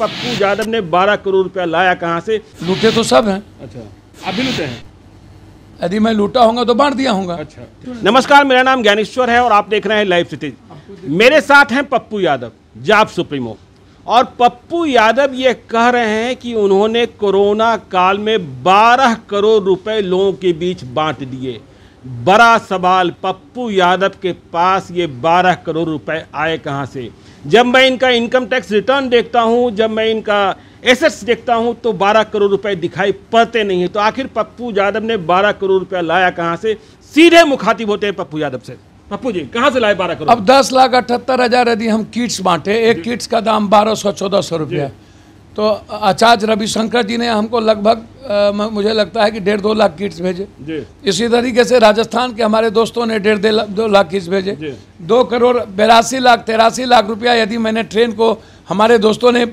पप्पू यादव ने 12 करोड़ रुपया लाया कहाँ से लूटे तो सब हैं अच्छा अभी लूटे हैं यदि मैं लूटा होगा तो बांट दिया होगा अच्छा नमस्कार मेरा नाम ज्ञानेश्वर है और आप देख रहे हैं लाइव सिटीज मेरे साथ हैं पप्पू यादव जाप सुप्रीमो और पप्पू यादव ये कह रहे हैं कि उन्होंने कोरोना काल में 12 करोड़ रुपए लोगों के बीच बांट दिए बड़ा सवाल पप्पू यादव के पास ये 12 करोड़ रुपए आए कहाँ से जब मैं इनका इनकम टैक्स रिटर्न देखता हूँ जब मैं इनका एसेट्स देखता हूँ तो 12 करोड़ रुपए दिखाई पड़ते नहीं है तो आखिर पप्पू यादव ने 12 करोड़ रुपया लाया कहाँ से सीधे मुखातिब होते हैं पप्पू यादव से पप्पू जी कहाँ से लाए बारह करोड़ अब दस लाख अठहत्तर हजार यदि हम किट्स बांटे एक किट्स का दाम बारह सौ चौदह सौ रुपया तो आचार्य रविशंकर जी ने हमको लगभग मुझे लगता है कि डेढ़ दो लाख किट्स भेजे इसी तरीके से राजस्थान के हमारे दोस्तों ने डेढ़ दो लाख किट्स भेजे दो करोड़ बेरासी लाख तेरासी लाख रुपया यदि मैंने ट्रेन को हमारे दोस्तों ने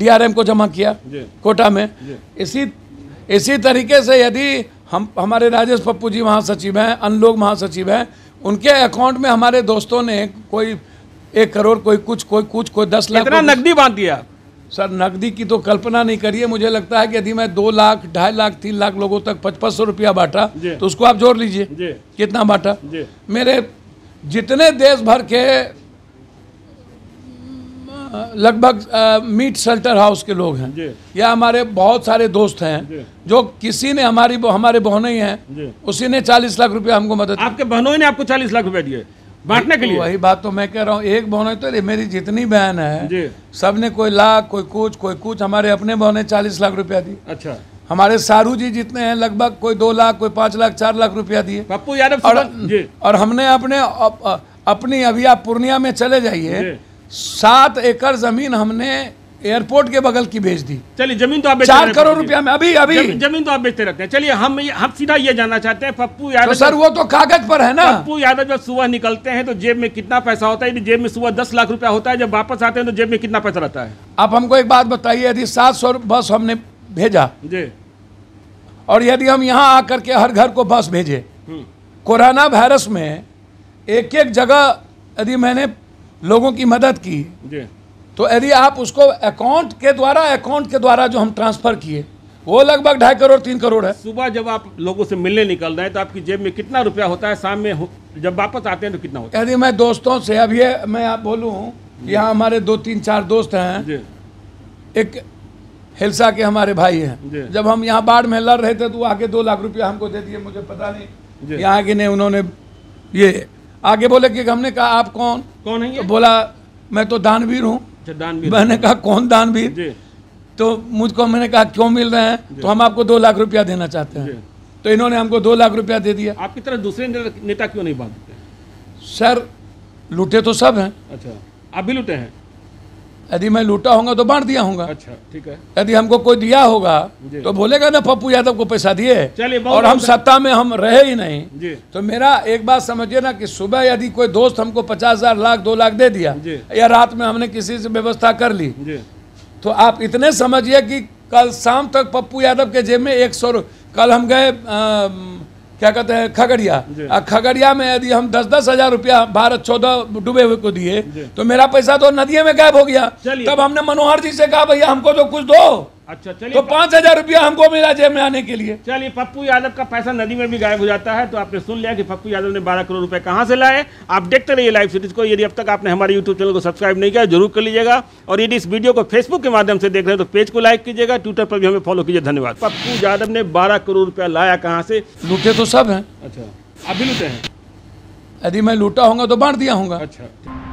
डीआरएम को जमा किया कोटा में इसी इसी तरीके से यदि हम हमारे राजेश पप्पू जी महासचिव हैं अनलोक महासचिव हैं उनके अकाउंट में हमारे दोस्तों ने कोई एक करोड़ कोई कुछ कोई कुछ कोई दस लाख नकदी बांध दिया सर नकदी की तो कल्पना नहीं करिए मुझे लगता है कि यदि मैं दो लाख ढाई लाख तीन लाख लोगों तक पचपन सौ रुपया बांटा तो उसको आप जोड़ लीजिए कितना बांटा मेरे जितने देश भर के लगभग मीट शेल्टर हाउस के लोग हैं या हमारे बहुत सारे दोस्त हैं जो किसी ने हमारी हमारे बहनों ही हैं उसी ने चालीस लाख रुपया हमको मदद आपके बहनों ने आपको चालीस लाख रुपया दिए बांटने के लिए वही बात तो मैं कह रहा हूँ एक बहन तो मेरी जितनी बहन है सबने कोई लाख कोई कुछ कोई कुछ हमारे अपने बहन ने चालीस लाख रुपया दी अच्छा हमारे सारू जी जितने हैं लगभग कोई दो लाख कोई पांच लाख चार लाख रुपया दिए पप्पू यादव और, और हमने अपने अप, अपनी अभी आप पूर्णिया में चले जाइए सात एकड़ जमीन हमने एयरपोर्ट के बगल की भेज दी चलिए जमीन तो आप चार करोड़ रुपया में अभी अभी जमीन, जमीन तो आप बेचते रहते हैं चलिए हम हम सीधा ये जानना चाहते हैं पप्पू तो यादव तो सर वो तो कागज पर है ना पप्पू यादव जब सुबह निकलते हैं तो जेब में कितना पैसा होता है जेब में सुबह दस लाख रुपया होता है जब वापस आते हैं तो जेब में कितना पैसा रहता है आप हमको एक बात बताइए यदि सात सौ बस हमने भेजा जी और यदि हम यहाँ आकर के हर घर को बस भेजे हम्म। कोरोना वायरस में एक एक जगह यदि मैंने लोगों की मदद की जी तो यदि आप उसको अकाउंट के द्वारा अकाउंट के द्वारा जो हम ट्रांसफर किए वो लगभग ढाई करोड़ तीन करोड़ है सुबह जब आप लोगों से मिलने निकल रहे हैं तो आपकी जेब में कितना रुपया होता है शाम में जब वापस आते हैं तो कितना होता है यदि मैं दोस्तों से अब ये मैं आप बोलूँ यहाँ हमारे दो तीन चार दोस्त हैं एक हिलसा के हमारे भाई हैं जब हम यहाँ बाढ़ में लड़ रहे थे तो आगे दो लाख रुपया हमको दे दिए मुझे पता नहीं यहाँ के ने उन्होंने ये आगे बोले कि हमने कहा आप कौन कौन है तो बोला मैं तो दानवीर हूँ अच्छा, मैंने कहा कौन दानवीर तो मुझको मैंने कहा क्यों मिल रहे हैं तो हम आपको दो लाख रुपया देना चाहते हैं तो इन्होंने हमको दो लाख रुपया दे दिया आपकी तरह दूसरे नेता क्यों नहीं बांधते सर लूटे तो सब हैं अच्छा आप भी लूटे हैं यदि मैं लूटा होगा तो बांट दिया होगा अच्छा ठीक है यदि हमको कोई दिया होगा तो बोलेगा ना पप्पू यादव को पैसा दिए और हम अच्छा। सत्ता में हम रहे ही नहीं तो मेरा एक बात समझिए ना कि सुबह यदि कोई दोस्त हमको पचास हजार लाख दो लाख दे दिया या रात में हमने किसी से व्यवस्था कर ली तो आप इतने समझिए कि कल शाम तक पप्पू यादव के जेब में एक सौ कल हम गए क्या कहते हैं खगड़िया खगड़िया में यदि हम दस दस हजार रुपया भारत चौदह डूबे हुए को दिए तो मेरा पैसा तो नदी में गायब हो गया तब हमने मनोहर जी से कहा भैया हमको तो कुछ दो अच्छा चलिए तो पांच हजार रुपया हमको मिला जेब में आने के लिए चलिए पप्पू यादव का पैसा नदी में भी गायब हो जाता है तो आपने सुन लिया कि पप्पू यादव ने बारह करोड़ रुपए कहां से लाए आप देखते रहिए लाइव सीरीज को यदि अब तक आपने हमारे यूट्यूब चैनल को सब्सक्राइब नहीं किया जरूर कर लीजिएगा और यदि इस वीडियो को फेसबुक के माध्यम से देख रहे हैं तो पेज को लाइक कीजिएगा ट्विटर पर भी हमें फॉलो कीजिए धन्यवाद पप्पू यादव ने बारह करोड़ रुपया लाया कहाँ से लूटे तो सब है अच्छा आप भी लूटे हैं यदि मैं लूटा होंगे तो बांट दिया होगा अच्छा